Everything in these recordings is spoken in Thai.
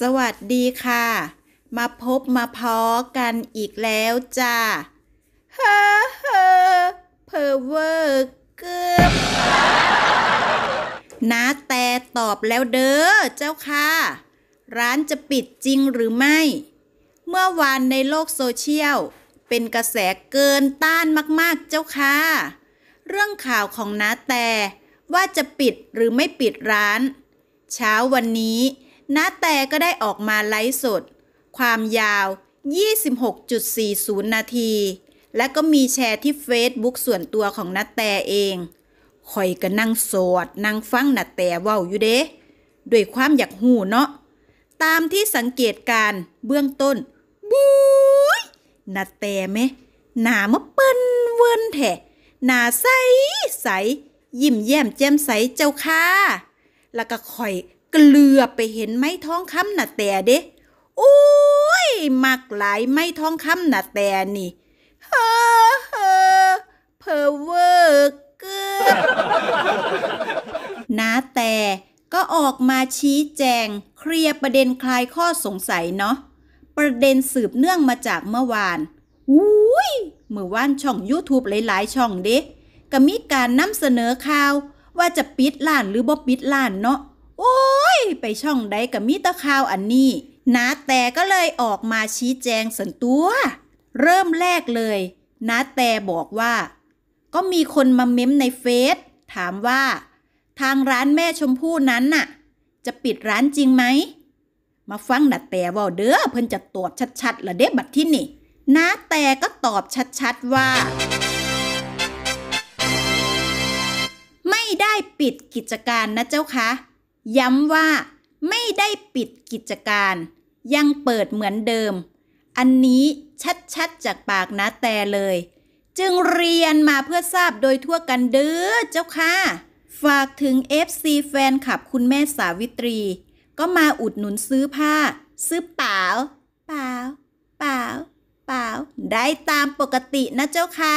สวัสดีค่ะ มาพบมาพอกันอีกแล้วจ้าเฮ้อเฮ้อเพอเวอร์เกือบนาแต่ตอบแล้วเด้อเจ้าค่ะ ร้านจะปิดจริงหรือไม่ เมื่อวานในโลกโซเชียลเป็นกระแสเกินต้านมากๆ เจ้าค่ะ เรื่องข่าวของนาแต่ว่าจะปิดหรือไม่ปิดร้าน เช้าวันนี้นาแต่ก็ได้ออกมาไลฟ์สด ความยาว 26.40 นาที และก็มีแชร์ที่เฟซบุ๊กส่วนตัวของนาแต่เอง คอยก็นั่งสอดนั่งฟังนาแตเว้าอยู่เด้ด้วยความอยากหูเนาะ ตามที่สังเกตการเบื้องต้น บุ้ยนาแต่ไหมหนามะเปิ้นเวินแทะหนาใส ใส ยิ้มแย้มแจ่มใสเจ้าค่ะ แล้วก็คอยเกลือไปเห็นไม้ทองคำน่ะแต่เด้โอ้ยมักหลายไม้ทองคำน่ะแต่นี่ เฮ่อเฮ่อเพอเวอร์เกือบนาแต่ก็ออกมาชี้แจง เคลียร์ประเด็นคลายข้อสงสัยเนาะ ประเด็นสืบเนื่องมาจากเมื่อวานอุ้ยเมื่อวานช่อง YouTube หลายๆ ช่องเด้กก็มีการนำเสนอข่าว ว่าจะปิดล้านหรือบ่ปิดล้านเนาะโอ้ไปช่องใดกับมิตรข่าว อันนี้ นาแต่ก็เลยออกมาชี้แจงสันตัว เริ่มแรกเลย นาแต่บอกว่า ก็มีคนมาเม้มในเฟซ ถามว่า ทางร้านแม่ชมพู่นั้นน่ะ จะปิดร้านจริงไหม มาฟังนาแต่ว่าเด้อเพิ่นจะตอบชัดๆละเด้บัดที่นี่ นาแต่ก็ตอบชัดๆว่า ไม่ได้ปิดกิจการนะเจ้าคะย้ำว่าไม่ได้ปิดกิจการ ยังเปิดเหมือนเดิม อันนี้ชัดๆจากปากนะแต่เลย จึงเรียนมาเพื่อทราบโดยทั่วกันเด้อเจ้าค่ะ ฝากถึง FC แฟนคลับคุณแม่สาวิตรี ก็มาอุดหนุนซื้อผ้า ซื้อเปล่าเปล่าเปล่าเปล่าได้ตามปกตินะเจ้าค่ะ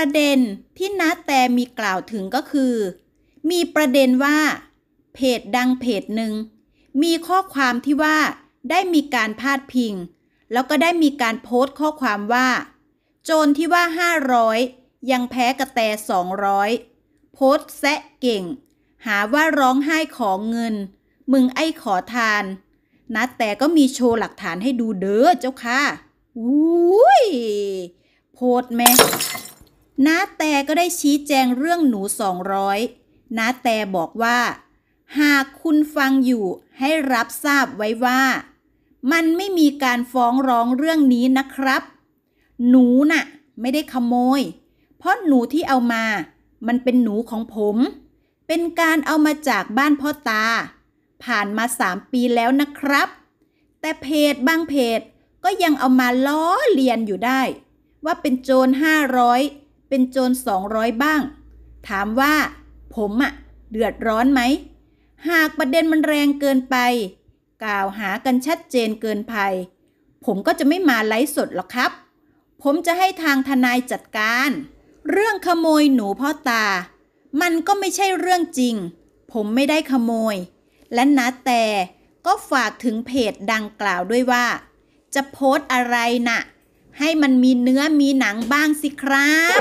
ประเด็นที่นัดแต่มีกล่าวถึงก็คือ มีประเด็นว่า เพจดังเพจหนึ่งมีข้อความที่ว่า ได้มีการพาดพิง แล้วก็ได้มีการโพสต์ข้อความว่า โจรที่ว่า 500 ยังแพ้กระแต200 โพสต์แซะเก่ง หาว่าร้องไห้ของเงิน มึงไอ้ขอทานนัดแต่ก็มีโชว์หลักฐานให้ดูเด้อเจ้าค่ะอุ้ยโพไแมน้าแต่ก็ได้ชี้แจงเรื่องหนูสองร้อยน้าแต่บอกว่า หากคุณฟังอยู่ให้รับทราบไว้ว่า มันไม่มีการฟ้องร้องเรื่องนี้นะครับ หนูน่ะไม่ได้ขโมย เพราะหนูที่เอามา มันเป็นหนูของผม เป็นการเอามาจากบ้านพ่อตา ผ่านมาสามปีแล้วนะครับ แต่เพจบางเพจก็ยังเอามาล้อเลียนอยู่ได้ ว่าเป็นโจรห้าร้อยเป็นโจรสองร้อยบ้าง ถามว่าผมอะเดือดร้อนไหม หากประเด็นมันแรงเกินไป กล่าวหากันชัดเจนเกินไปผมก็จะไม่มาไลฟ์สดหรอกครับ ผมจะให้ทางทนายจัดการ เรื่องขโมยหนูพ่อตา มันก็ไม่ใช่เรื่องจริง ผมไม่ได้ขโมย และนะแต่ก็ฝากถึงเพจดังกล่าวด้วยว่า จะโพสอะไรนะ่ะให้มันมีเนื้อมีหนังบ้างสิครับ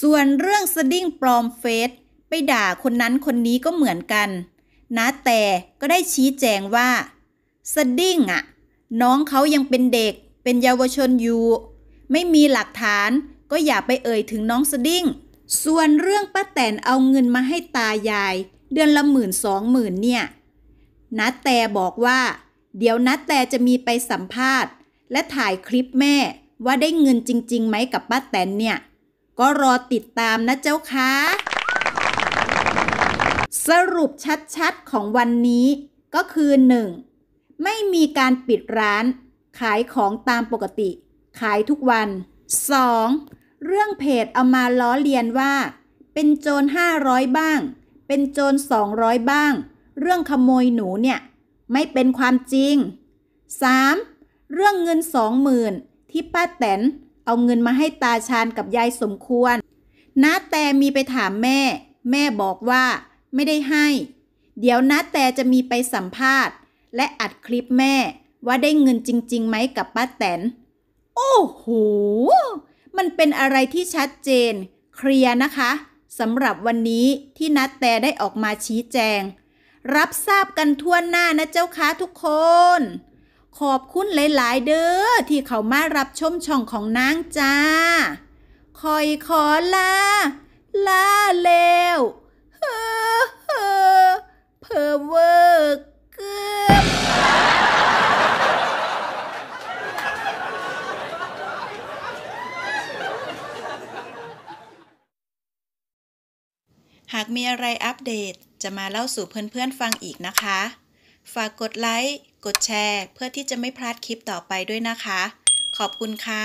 ส่วนเรื่องสดิ้งปลอมเฟซไปด่าคนนั้นคนนี้ก็เหมือนกันนะแต่ก็ได้ชี้แจงว่าสดิ้งอะน้องเขายังเป็นเด็กเป็นเยาวชนอยู่ ไม่มีหลักฐาน ก็อย่าไปเอ่ยถึงน้องสดิ้งส่วนเรื่องป้าแตนเอาเงินมาให้ตายาย เดือนละหมื่นสองหมื่นเนี่ยนะแต่บอกว่า เดี๋ยวนะแต่จะมีไปสัมภาษณ์และถ่ายคลิปแม่ว่าได้เงินจริง ๆ ไหมกับป้าแตนเนี่ย ก็รอติดตามนะเจ้าคะ สรุปชัด ๆ ของวันนี้ก็คือ 1. ไม่มีการปิดร้าน ขายของตามปกติ ขายทุกวัน 2. เรื่องเพจเอามาล้อเลียนว่า เป็นโจร500 บ้าง เป็นโจร200 บ้าง เรื่องขโมยหนูเนี่ย ไม่เป็นความจริง 3. เรื่องเงินสองหมื่นที่ป้าแตน เอาเงินมาให้ตาชานกับยายสมควรน้าแต่มีไปถามแม่ แม่บอกว่า ไม่ได้ให้ เดี๋ยวน้าแต่จะมีไปสัมภาษณ์และอัดคลิปแม่ว่าได้เงินจริงๆไหมกับป้าแตน โอ้โห มันเป็นอะไรที่ชัดเจน เคลียร์นะคะสำหรับวันนี้ที่นัดแต่ได้ออกมาชี้แจง รับทราบกันทั่วหน้านะเจ้าค้าทุกคนขอบคุณหลายๆเด้อที่เขามารับชมช่องของนางจ้า คอยขอลา ลาเลวเพิ่มเพอเวอร์เกือบหากมีอะไรอัปเดตจะมาเล่าสู่เพื่อนๆฟังอีกนะคะฝากกดไลค์ กดแชร์ เพื่อที่จะไม่พลาดคลิปต่อไปด้วยนะคะ ขอบคุณค่ะ